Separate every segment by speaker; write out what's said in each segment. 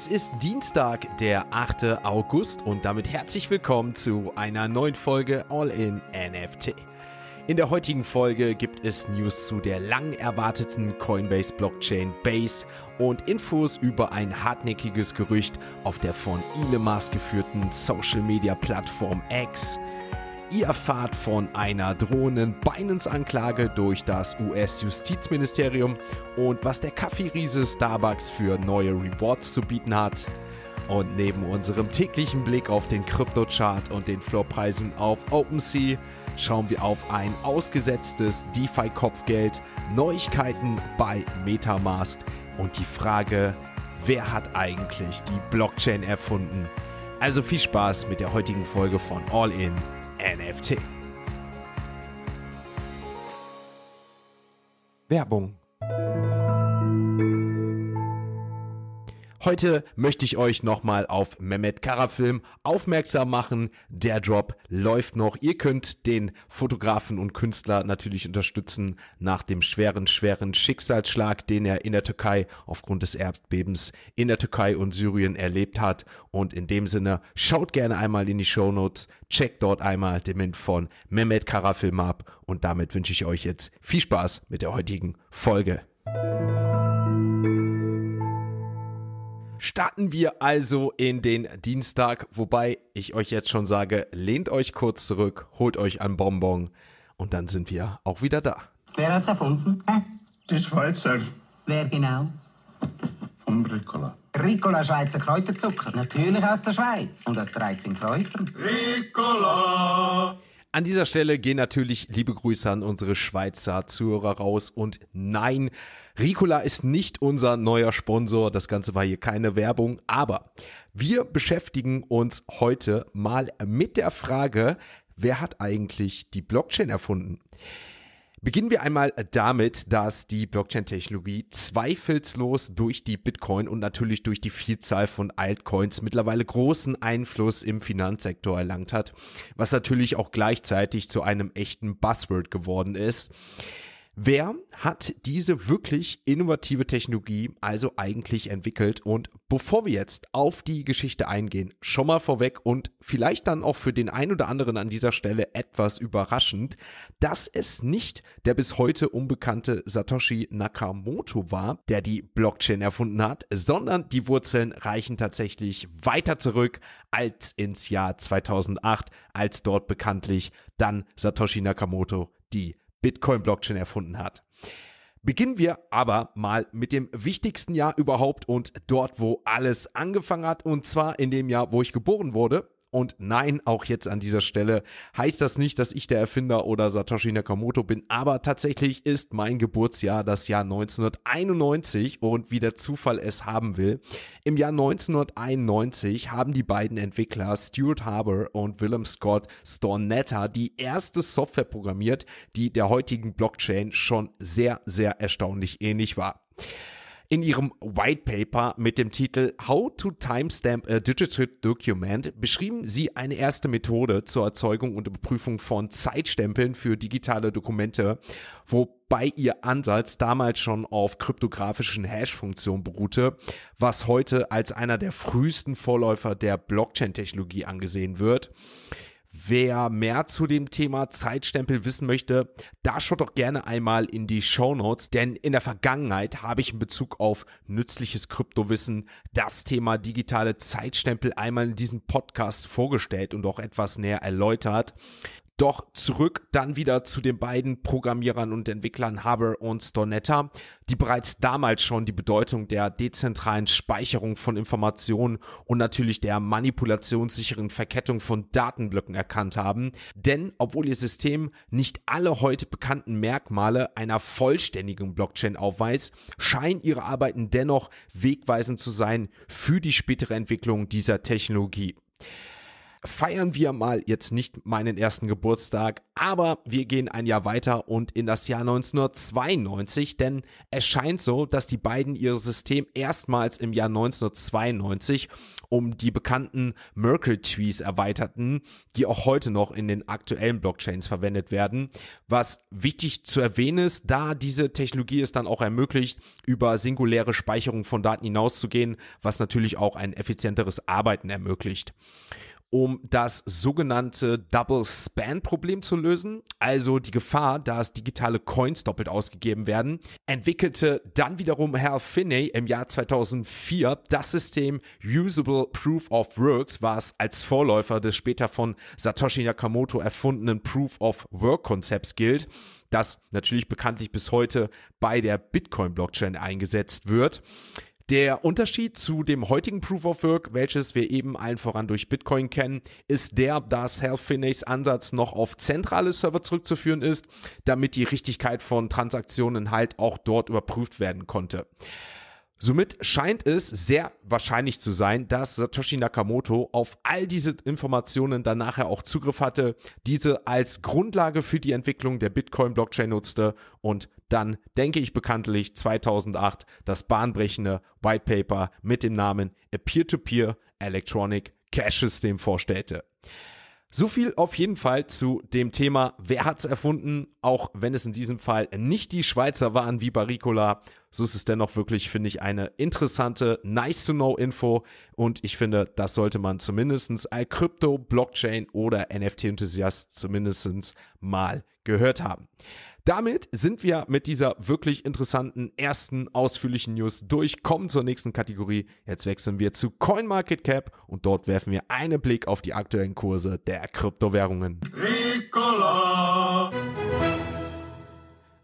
Speaker 1: Es ist Dienstag, der 8. August und damit herzlich willkommen zu einer neuen Folge All in NFT. In der heutigen Folge gibt es News zu der lang erwarteten Coinbase Blockchain Base und Infos über ein hartnäckiges Gerücht auf der von Elon geführten Social Media Plattform X. Ihr erfahrt von einer drohenden Binance-Anklage durch das US-Justizministerium und was der Kaffeeriese Starbucks für neue Rewards zu bieten hat. Und neben unserem täglichen Blick auf den Kryptochart und den Floorpreisen auf OpenSea schauen wir auf ein ausgesetztes DeFi-Kopfgeld, Neuigkeiten bei MetaMask und die Frage, wer hat eigentlich die Blockchain erfunden? Also viel Spaß mit der heutigen Folge von All In NFT. Werbung Heute möchte ich euch nochmal auf Mehmet Karafilm aufmerksam machen. Der Drop läuft noch. Ihr könnt den Fotografen und Künstler natürlich unterstützen nach dem schweren, schweren Schicksalsschlag, den er in der Türkei aufgrund des Erdbebens in der Türkei und Syrien erlebt hat. Und in dem Sinne, schaut gerne einmal in die Shownotes, checkt dort einmal den Mint von Mehmet Karafilm ab. Und damit wünsche ich euch jetzt viel Spaß mit der heutigen Folge. Starten wir also in den Dienstag, wobei ich euch jetzt schon sage, lehnt euch kurz zurück, holt euch ein Bonbon und dann sind wir auch wieder da. Wer hat's erfunden? Hä? Die Schweizer. Wer genau? Vom Ricola. Ricola Schweizer Kräuterzucker, natürlich aus der Schweiz und aus 13 Kräutern. Ricola! An dieser Stelle gehen natürlich liebe Grüße an unsere Schweizer Zuhörer raus und nein, Ricola ist nicht unser neuer Sponsor, das Ganze war hier keine Werbung, aber wir beschäftigen uns heute mal mit der Frage, wer hat eigentlich die Blockchain erfunden? Beginnen wir einmal damit, dass die Blockchain-Technologie zweifelslos durch die Bitcoin und natürlich durch die Vielzahl von Altcoins mittlerweile großen Einfluss im Finanzsektor erlangt hat, was natürlich auch gleichzeitig zu einem echten Buzzword geworden ist. Wer hat diese wirklich innovative Technologie also eigentlich entwickelt? Und bevor wir jetzt auf die Geschichte eingehen, schon mal vorweg und vielleicht dann auch für den einen oder anderen an dieser Stelle etwas überraschend, dass es nicht der bis heute unbekannte Satoshi Nakamoto war, der die Blockchain erfunden hat, sondern die Wurzeln reichen tatsächlich weiter zurück als ins Jahr 2008, als dort bekanntlich dann Satoshi Nakamoto die Bitcoin-Blockchain erfunden hat. Beginnen wir aber mal mit dem wichtigsten Jahr überhaupt und dort, wo alles angefangen hat, und zwar in dem Jahr, wo ich geboren wurde, und nein, auch jetzt an dieser Stelle heißt das nicht, dass ich der Erfinder oder Satoshi Nakamoto bin, aber tatsächlich ist mein Geburtsjahr das Jahr 1991 und wie der Zufall es haben will, im Jahr 1991 haben die beiden Entwickler Stuart Harbour und Willem Scott Stornetta die erste Software programmiert, die der heutigen Blockchain schon sehr, sehr erstaunlich ähnlich war in ihrem White Paper mit dem Titel How to Timestamp a Digital Document beschrieben sie eine erste Methode zur Erzeugung und Überprüfung von Zeitstempeln für digitale Dokumente, wobei ihr Ansatz damals schon auf kryptografischen Hash-Funktionen beruhte, was heute als einer der frühesten Vorläufer der Blockchain-Technologie angesehen wird. Wer mehr zu dem Thema Zeitstempel wissen möchte, da schaut doch gerne einmal in die Show Notes, denn in der Vergangenheit habe ich in Bezug auf nützliches Kryptowissen das Thema digitale Zeitstempel einmal in diesem Podcast vorgestellt und auch etwas näher erläutert. Doch zurück dann wieder zu den beiden Programmierern und Entwicklern Haber und Stornetta, die bereits damals schon die Bedeutung der dezentralen Speicherung von Informationen und natürlich der manipulationssicheren Verkettung von Datenblöcken erkannt haben. Denn obwohl ihr System nicht alle heute bekannten Merkmale einer vollständigen Blockchain aufweist, scheinen ihre Arbeiten dennoch wegweisend zu sein für die spätere Entwicklung dieser Technologie feiern wir mal jetzt nicht meinen ersten Geburtstag, aber wir gehen ein Jahr weiter und in das Jahr 1992, denn es scheint so, dass die beiden ihr System erstmals im Jahr 1992 um die bekannten Merkle-Trees erweiterten, die auch heute noch in den aktuellen Blockchains verwendet werden. Was wichtig zu erwähnen ist, da diese Technologie es dann auch ermöglicht, über singuläre Speicherung von Daten hinauszugehen, was natürlich auch ein effizienteres Arbeiten ermöglicht um das sogenannte Double Span Problem zu lösen, also die Gefahr, dass digitale Coins doppelt ausgegeben werden, entwickelte dann wiederum Hal Finney im Jahr 2004 das System Usable Proof of Works, was als Vorläufer des später von Satoshi Nakamoto erfundenen Proof of Work Konzepts gilt, das natürlich bekanntlich bis heute bei der Bitcoin Blockchain eingesetzt wird. Der Unterschied zu dem heutigen Proof of Work, welches wir eben allen voran durch Bitcoin kennen, ist der, dass Hellfinichs Ansatz noch auf zentrale Server zurückzuführen ist, damit die Richtigkeit von Transaktionen halt auch dort überprüft werden konnte. Somit scheint es sehr wahrscheinlich zu sein, dass Satoshi Nakamoto auf all diese Informationen dann nachher auch Zugriff hatte, diese als Grundlage für die Entwicklung der Bitcoin-Blockchain nutzte und dann, denke ich bekanntlich, 2008 das bahnbrechende White Paper mit dem Namen A Peer-to-Peer -Peer Electronic Cash System vorstellte. So viel auf jeden Fall zu dem Thema, wer hat's erfunden, auch wenn es in diesem Fall nicht die Schweizer waren wie Baricola. So ist es dennoch wirklich, finde ich, eine interessante, nice to know Info. Und ich finde, das sollte man zumindestens als Krypto, Blockchain oder NFT-Enthusiast zumindestens mal gehört haben. Damit sind wir mit dieser wirklich interessanten ersten ausführlichen News durch, kommen zur nächsten Kategorie. Jetzt wechseln wir zu CoinMarketCap und dort werfen wir einen Blick auf die aktuellen Kurse der Kryptowährungen. Ricola.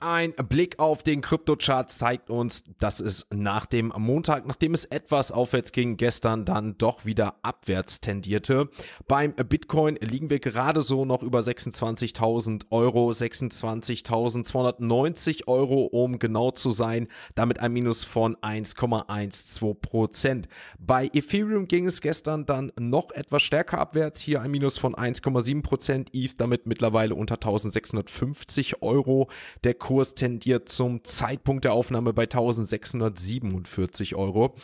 Speaker 1: Ein Blick auf den Kryptochart zeigt uns, dass es nach dem Montag, nachdem es etwas aufwärts ging, gestern dann doch wieder abwärts tendierte. Beim Bitcoin liegen wir gerade so noch über 26.000 Euro, 26.290 Euro, um genau zu sein, damit ein Minus von 1,12 Prozent. Bei Ethereum ging es gestern dann noch etwas stärker abwärts, hier ein Minus von 1,7 Prozent, ETH damit mittlerweile unter 1.650 Euro. Der Kurs tendiert zum Zeitpunkt der Aufnahme bei 1647 Euro.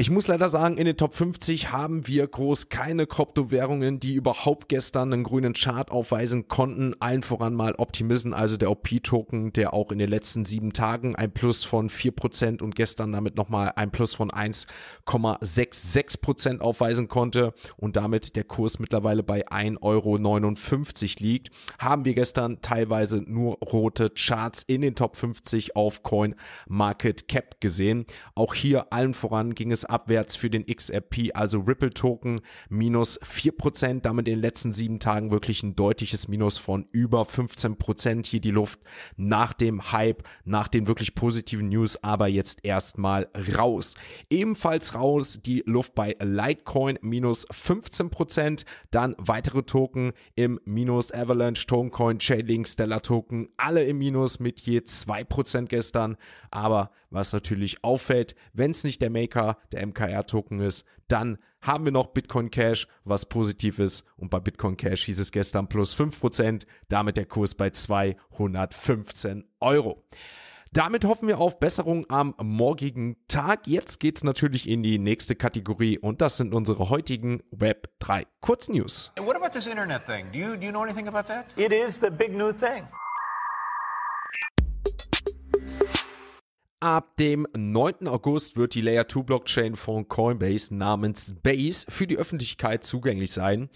Speaker 1: Ich muss leider sagen, in den Top 50 haben wir groß keine Kryptowährungen, die überhaupt gestern einen grünen Chart aufweisen konnten. Allen voran mal Optimism, also der OP-Token, der auch in den letzten sieben Tagen ein Plus von 4% und gestern damit nochmal ein Plus von 1,66% aufweisen konnte und damit der Kurs mittlerweile bei 1,59 Euro liegt. Haben wir gestern teilweise nur rote Charts in den Top 50 auf Coin Market Cap gesehen. Auch hier allen voran ging es abwärts für den XRP, also Ripple Token minus 4%, damit in den letzten sieben Tagen wirklich ein deutliches Minus von über 15%. Hier die Luft nach dem Hype, nach den wirklich positiven News, aber jetzt erstmal raus. Ebenfalls raus die Luft bei Litecoin minus 15%, dann weitere Token im Minus, Avalanche, Tonecoin, Chainlink, Stellar Token, alle im Minus mit je 2% gestern, aber was natürlich auffällt, wenn es nicht der Maker, der MKR-Token ist, dann haben wir noch Bitcoin Cash, was positiv ist. Und bei Bitcoin Cash hieß es gestern plus 5%, damit der Kurs bei 215 Euro. Damit hoffen wir auf Besserung am morgigen Tag. Jetzt geht es natürlich in die nächste Kategorie und das sind unsere heutigen Web 3 Kurznews. What about this internet thing? Do you, do you know anything about that? It is the big new thing. Ab dem 9. August wird die Layer 2 Blockchain von Coinbase namens Base für die Öffentlichkeit zugänglich sein.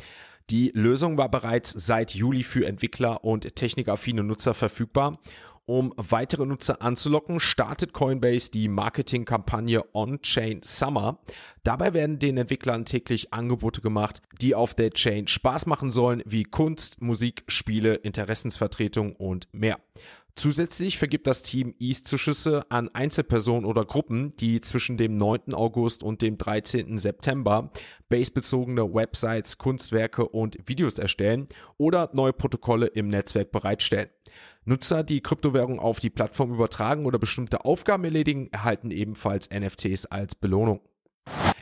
Speaker 1: Die Lösung war bereits seit Juli für Entwickler und technikaffine Nutzer verfügbar. Um weitere Nutzer anzulocken, startet Coinbase die Marketingkampagne On-Chain Summer. Dabei werden den Entwicklern täglich Angebote gemacht, die auf der Chain Spaß machen sollen, wie Kunst, Musik, Spiele, Interessensvertretung und mehr. Zusätzlich vergibt das Team East Zuschüsse an Einzelpersonen oder Gruppen, die zwischen dem 9. August und dem 13. September basebezogene Websites, Kunstwerke und Videos erstellen oder neue Protokolle im Netzwerk bereitstellen. Nutzer, die Kryptowährung auf die Plattform übertragen oder bestimmte Aufgaben erledigen, erhalten ebenfalls NFTs als Belohnung.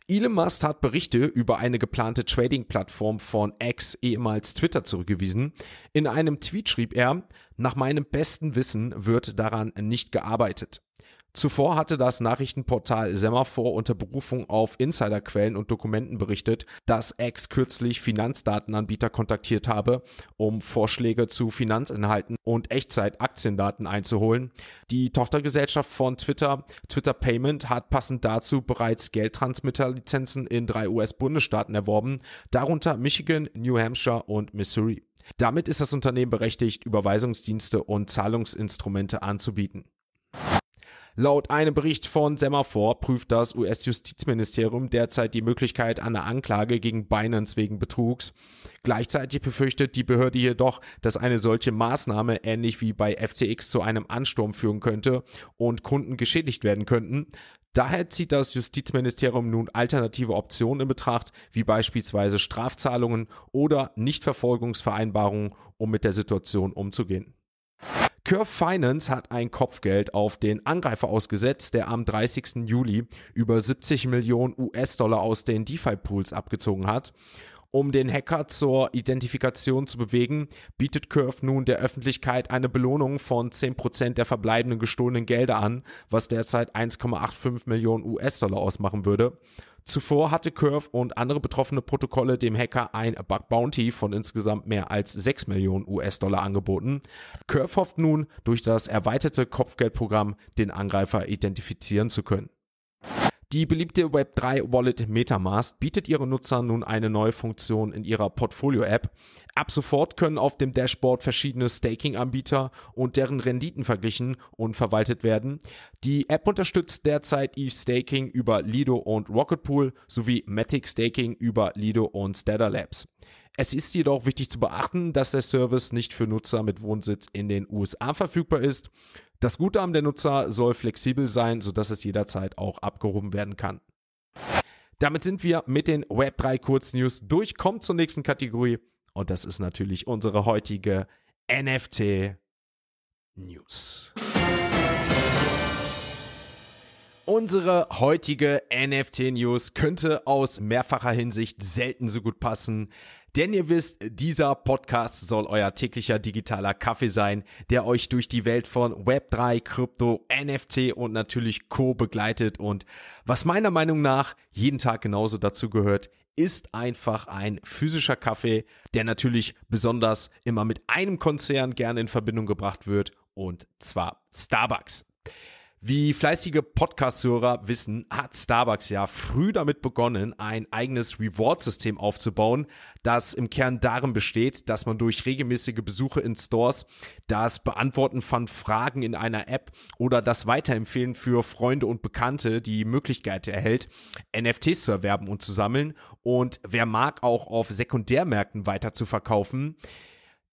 Speaker 1: Elon Musk hat Berichte über eine geplante Trading-Plattform von X, ehemals Twitter, zurückgewiesen. In einem Tweet schrieb er, nach meinem besten Wissen wird daran nicht gearbeitet. Zuvor hatte das Nachrichtenportal Semaphore unter Berufung auf Insiderquellen und Dokumenten berichtet, dass X kürzlich Finanzdatenanbieter kontaktiert habe, um Vorschläge zu Finanzinhalten und Echtzeit-Aktiendaten einzuholen. Die Tochtergesellschaft von Twitter, Twitter Payment, hat passend dazu bereits Geldtransmitterlizenzen in drei US-Bundesstaaten erworben, darunter Michigan, New Hampshire und Missouri. Damit ist das Unternehmen berechtigt, Überweisungsdienste und Zahlungsinstrumente anzubieten. Laut einem Bericht von Semaphore prüft das US-Justizministerium derzeit die Möglichkeit einer Anklage gegen Binance wegen Betrugs. Gleichzeitig befürchtet die Behörde jedoch, dass eine solche Maßnahme ähnlich wie bei FTX zu einem Ansturm führen könnte und Kunden geschädigt werden könnten. Daher zieht das Justizministerium nun alternative Optionen in Betracht, wie beispielsweise Strafzahlungen oder Nichtverfolgungsvereinbarungen, um mit der Situation umzugehen. Curve Finance hat ein Kopfgeld auf den Angreifer ausgesetzt, der am 30. Juli über 70 Millionen US-Dollar aus den DeFi-Pools abgezogen hat. Um den Hacker zur Identifikation zu bewegen, bietet Curve nun der Öffentlichkeit eine Belohnung von 10% der verbleibenden gestohlenen Gelder an, was derzeit 1,85 Millionen US-Dollar ausmachen würde. Zuvor hatte Curve und andere betroffene Protokolle dem Hacker ein Bug Bounty von insgesamt mehr als 6 Millionen US-Dollar angeboten. Curve hofft nun, durch das erweiterte Kopfgeldprogramm den Angreifer identifizieren zu können. Die beliebte Web3-Wallet Metamask bietet ihren Nutzern nun eine neue Funktion in ihrer Portfolio-App. Ab sofort können auf dem Dashboard verschiedene Staking-Anbieter und deren Renditen verglichen und verwaltet werden. Die App unterstützt derzeit ETH-Staking über Lido und Rocketpool sowie Matic-Staking über Lido und Stellar Labs. Es ist jedoch wichtig zu beachten, dass der Service nicht für Nutzer mit Wohnsitz in den USA verfügbar ist. Das Guthaben der Nutzer soll flexibel sein, sodass es jederzeit auch abgehoben werden kann. Damit sind wir mit den Web3 Kurznews durch, kommen zur nächsten Kategorie und das ist natürlich unsere heutige NFT News. Unsere heutige NFT News könnte aus mehrfacher Hinsicht selten so gut passen. Denn ihr wisst, dieser Podcast soll euer täglicher digitaler Kaffee sein, der euch durch die Welt von Web3, Krypto, NFT und natürlich Co begleitet. Und was meiner Meinung nach jeden Tag genauso dazu gehört, ist einfach ein physischer Kaffee, der natürlich besonders immer mit einem Konzern gerne in Verbindung gebracht wird, und zwar Starbucks. Wie fleißige Podcast-Hörer wissen, hat Starbucks ja früh damit begonnen, ein eigenes Reward-System aufzubauen, das im Kern darin besteht, dass man durch regelmäßige Besuche in Stores, das Beantworten von Fragen in einer App oder das Weiterempfehlen für Freunde und Bekannte die Möglichkeit erhält, NFTs zu erwerben und zu sammeln und wer mag auch auf Sekundärmärkten weiter zu verkaufen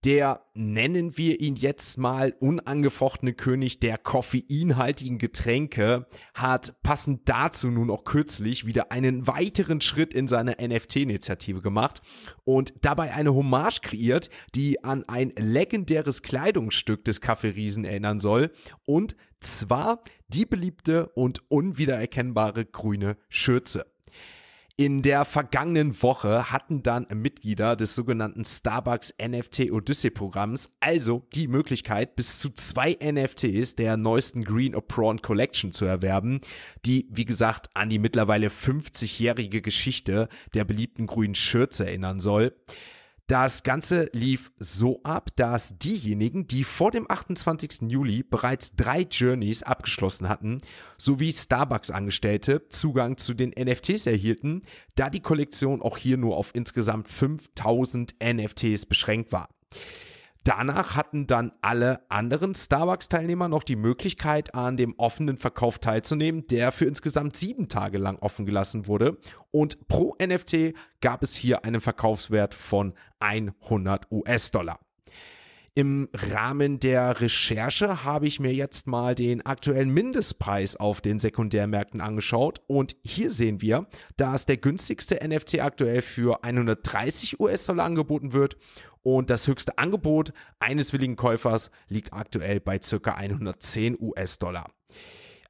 Speaker 1: der, nennen wir ihn jetzt mal, unangefochtene König der koffeinhaltigen Getränke hat passend dazu nun auch kürzlich wieder einen weiteren Schritt in seine NFT-Initiative gemacht und dabei eine Hommage kreiert, die an ein legendäres Kleidungsstück des Kaffeeriesen erinnern soll und zwar die beliebte und unwiedererkennbare grüne Schürze. In der vergangenen Woche hatten dann Mitglieder des sogenannten Starbucks NFT Odyssey Programms also die Möglichkeit, bis zu zwei NFTs der neuesten Green Apron Collection zu erwerben, die, wie gesagt, an die mittlerweile 50-jährige Geschichte der beliebten grünen Shirts erinnern soll. Das Ganze lief so ab, dass diejenigen, die vor dem 28. Juli bereits drei Journeys abgeschlossen hatten, sowie Starbucks-Angestellte Zugang zu den NFTs erhielten, da die Kollektion auch hier nur auf insgesamt 5000 NFTs beschränkt war. Danach hatten dann alle anderen Starbucks-Teilnehmer noch die Möglichkeit, an dem offenen Verkauf teilzunehmen, der für insgesamt sieben Tage lang offen gelassen wurde. Und pro NFT gab es hier einen Verkaufswert von 100 US-Dollar. Im Rahmen der Recherche habe ich mir jetzt mal den aktuellen Mindestpreis auf den Sekundärmärkten angeschaut und hier sehen wir, dass der günstigste NFT aktuell für 130 US-Dollar angeboten wird und das höchste Angebot eines willigen Käufers liegt aktuell bei ca. 110 US-Dollar.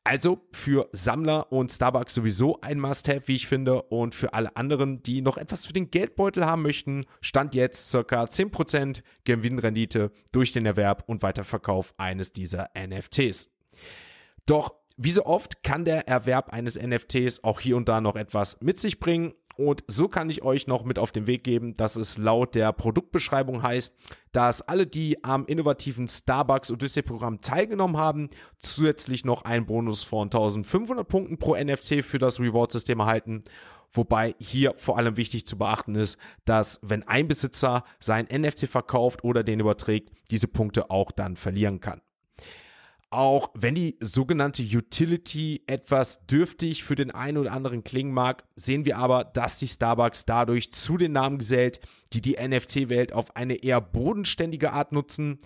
Speaker 1: Also für Sammler und Starbucks sowieso ein Must-Have, wie ich finde. Und für alle anderen, die noch etwas für den Geldbeutel haben möchten, stand jetzt ca. 10% Gewinnrendite durch den Erwerb und Weiterverkauf eines dieser NFTs. Doch wie so oft kann der Erwerb eines NFTs auch hier und da noch etwas mit sich bringen. Und so kann ich euch noch mit auf den Weg geben, dass es laut der Produktbeschreibung heißt, dass alle, die am innovativen Starbucks Odyssey-Programm teilgenommen haben, zusätzlich noch einen Bonus von 1500 Punkten pro NFT für das Reward-System erhalten. Wobei hier vor allem wichtig zu beachten ist, dass wenn ein Besitzer sein NFT verkauft oder den überträgt, diese Punkte auch dann verlieren kann auch wenn die sogenannte Utility etwas dürftig für den einen oder anderen klingen mag, sehen wir aber, dass die Starbucks dadurch zu den Namen gesellt, die die NFT-Welt auf eine eher bodenständige Art nutzen.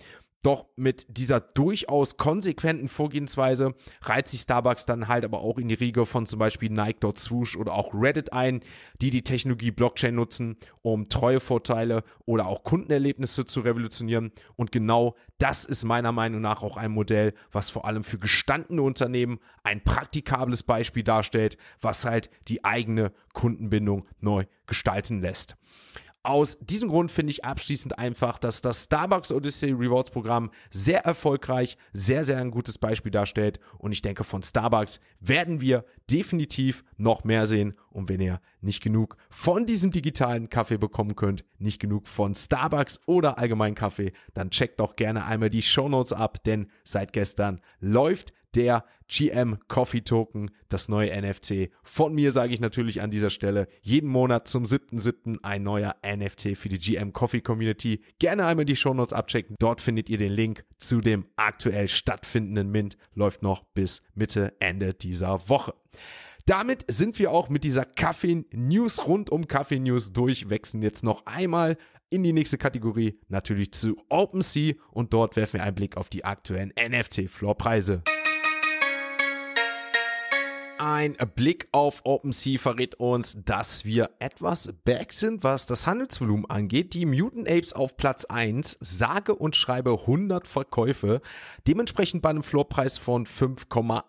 Speaker 1: Doch mit dieser durchaus konsequenten Vorgehensweise reiht sich Starbucks dann halt aber auch in die Riege von zum Beispiel Nike.swoosh oder auch Reddit ein, die die Technologie Blockchain nutzen, um Treuevorteile oder auch Kundenerlebnisse zu revolutionieren. Und genau das ist meiner Meinung nach auch ein Modell, was vor allem für gestandene Unternehmen ein praktikables Beispiel darstellt, was halt die eigene Kundenbindung neu gestalten lässt aus diesem Grund finde ich abschließend einfach, dass das Starbucks Odyssey Rewards Programm sehr erfolgreich, sehr, sehr ein gutes Beispiel darstellt. Und ich denke, von Starbucks werden wir definitiv noch mehr sehen. Und wenn ihr nicht genug von diesem digitalen Kaffee bekommen könnt, nicht genug von Starbucks oder allgemein Kaffee, dann checkt doch gerne einmal die Show Notes ab, denn seit gestern läuft der GM Coffee Token, das neue NFT. Von mir sage ich natürlich an dieser Stelle, jeden Monat zum 7.7. ein neuer NFT für die GM Coffee Community. Gerne einmal die Shownotes abchecken. Dort findet ihr den Link zu dem aktuell stattfindenden Mint. Läuft noch bis Mitte, Ende dieser Woche. Damit sind wir auch mit dieser Kaffee-News rund um Kaffee-News durch, wechseln jetzt noch einmal in die nächste Kategorie, natürlich zu OpenSea und dort werfen wir einen Blick auf die aktuellen nft floorpreise preise ein Blick auf OpenSea verrät uns, dass wir etwas back sind, was das Handelsvolumen angeht. Die Mutant Apes auf Platz 1, sage und schreibe 100 Verkäufe, dementsprechend bei einem Floorpreis von 5,8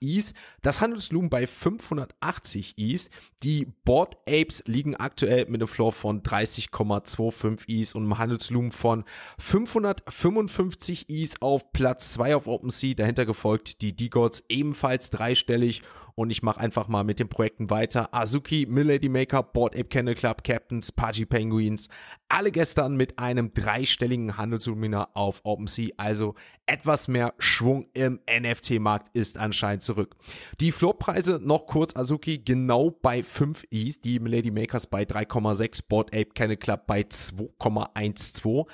Speaker 1: Is, das Handelsvolumen bei 580 Is, die Board Apes liegen aktuell mit einem Floor von 30,25 Is und einem Handelsvolumen von 555 Is auf Platz 2 auf OpenSea, dahinter gefolgt die D-Gods ebenfalls dreistellig und ich mache einfach mal mit den Projekten weiter. Azuki, Milady Maker, Board Ape Candle Club, Captains, Pudgy Penguins, alle gestern mit einem dreistelligen Handelsvolumina auf OpenSea. Also etwas mehr Schwung im NFT-Markt ist anscheinend zurück. Die Floorpreise noch kurz Azuki genau bei 5 Is, die Milady Makers bei 3,6, Board Ape Candle Club bei 2,12.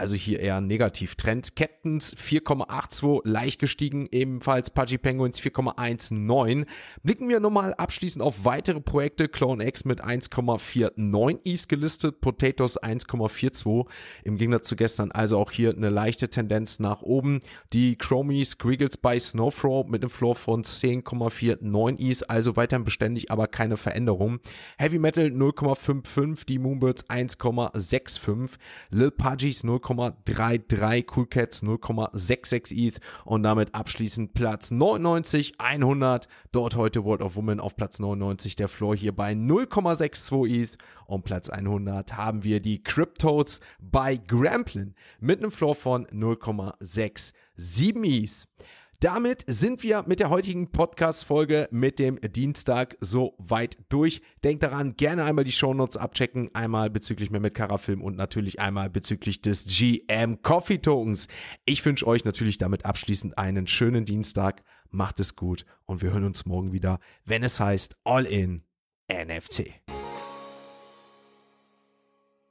Speaker 1: Also hier eher negativ Trend. Captains 4,82 leicht gestiegen, ebenfalls Pudgy Penguins 4,19. Blicken wir nochmal abschließend auf weitere Projekte. Clone X mit 1,49 Eves gelistet, Potatoes 1,42. Im Gegensatz zu gestern also auch hier eine leichte Tendenz nach oben. Die Chromie Squiggles bei Snowfrow mit einem Floor von 10,49 Eves, also weiterhin beständig, aber keine Veränderung. Heavy Metal 0,55, die Moonbirds 1,65, Lil Pudgies 0,55. 0,33 Cool Cats, 0,66 Is und damit abschließend Platz 99, 100. Dort heute World of Women auf Platz 99, der Floor hier bei 0,62 Is und Platz 100 haben wir die Cryptos bei Gramplin mit einem Floor von 0,67 Is. Damit sind wir mit der heutigen Podcast-Folge mit dem Dienstag soweit durch. Denkt daran, gerne einmal die Shownotes abchecken, einmal bezüglich Mehmet Kara Film und natürlich einmal bezüglich des GM Coffee Tokens. Ich wünsche euch natürlich damit abschließend einen schönen Dienstag. Macht es gut und wir hören uns morgen wieder, wenn es heißt All in NFT.